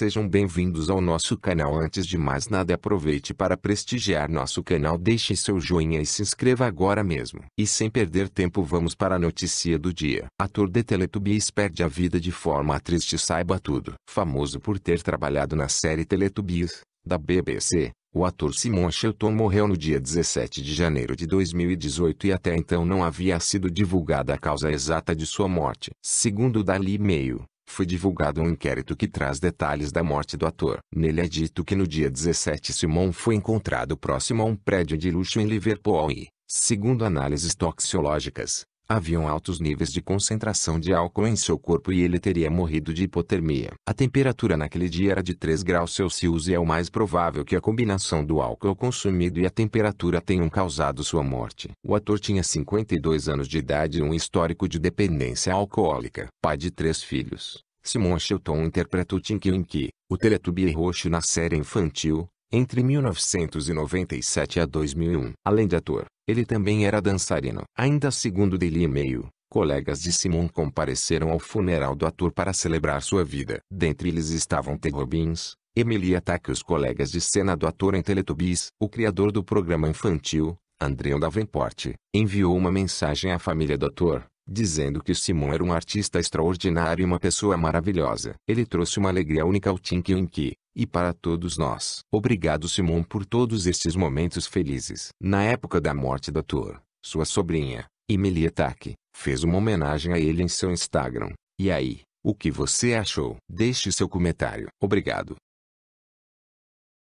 Sejam bem-vindos ao nosso canal. Antes de mais nada, aproveite para prestigiar nosso canal. Deixe seu joinha e se inscreva agora mesmo. E sem perder tempo, vamos para a notícia do dia. Ator de Teletubbies perde a vida de forma triste, saiba tudo. Famoso por ter trabalhado na série Teletubbies, da BBC, o ator Simon Shelton morreu no dia 17 de janeiro de 2018 e até então não havia sido divulgada a causa exata de sua morte. Segundo Daily Mail, foi divulgado um inquérito que traz detalhes da morte do ator. Nele é dito que no dia 17 Simon foi encontrado próximo a um prédio de luxo em Liverpool e, segundo análises toxiológicas, haviam altos níveis de concentração de álcool em seu corpo e ele teria morrido de hipotermia. A temperatura naquele dia era de 3 graus Celsius e é o mais provável que a combinação do álcool consumido e a temperatura tenham causado sua morte. O ator tinha 52 anos de idade e um histórico de dependência alcoólica. Pai de três filhos, Simon Shelton interpreta o Tinky o Teletubbie roxo na série infantil, entre 1997 a 2001. Além de ator, ele também era dançarino. Ainda segundo Daily Mail, colegas de Simon compareceram ao funeral do ator para celebrar sua vida. Dentre eles estavam Ted Robbins, Emily e os colegas de cena do ator em Teletubbies. O criador do programa infantil, André Davenport, enviou uma mensagem à família do ator, dizendo que Simon era um artista extraordinário e uma pessoa maravilhosa. Ele trouxe uma alegria única ao Tinky Winky. e para todos nós. Obrigado Simon por todos estes momentos felizes. Na época da morte da Tour, sua sobrinha, Emilia Tak, fez uma homenagem a ele em seu Instagram. E aí, o que você achou? Deixe seu comentário. Obrigado.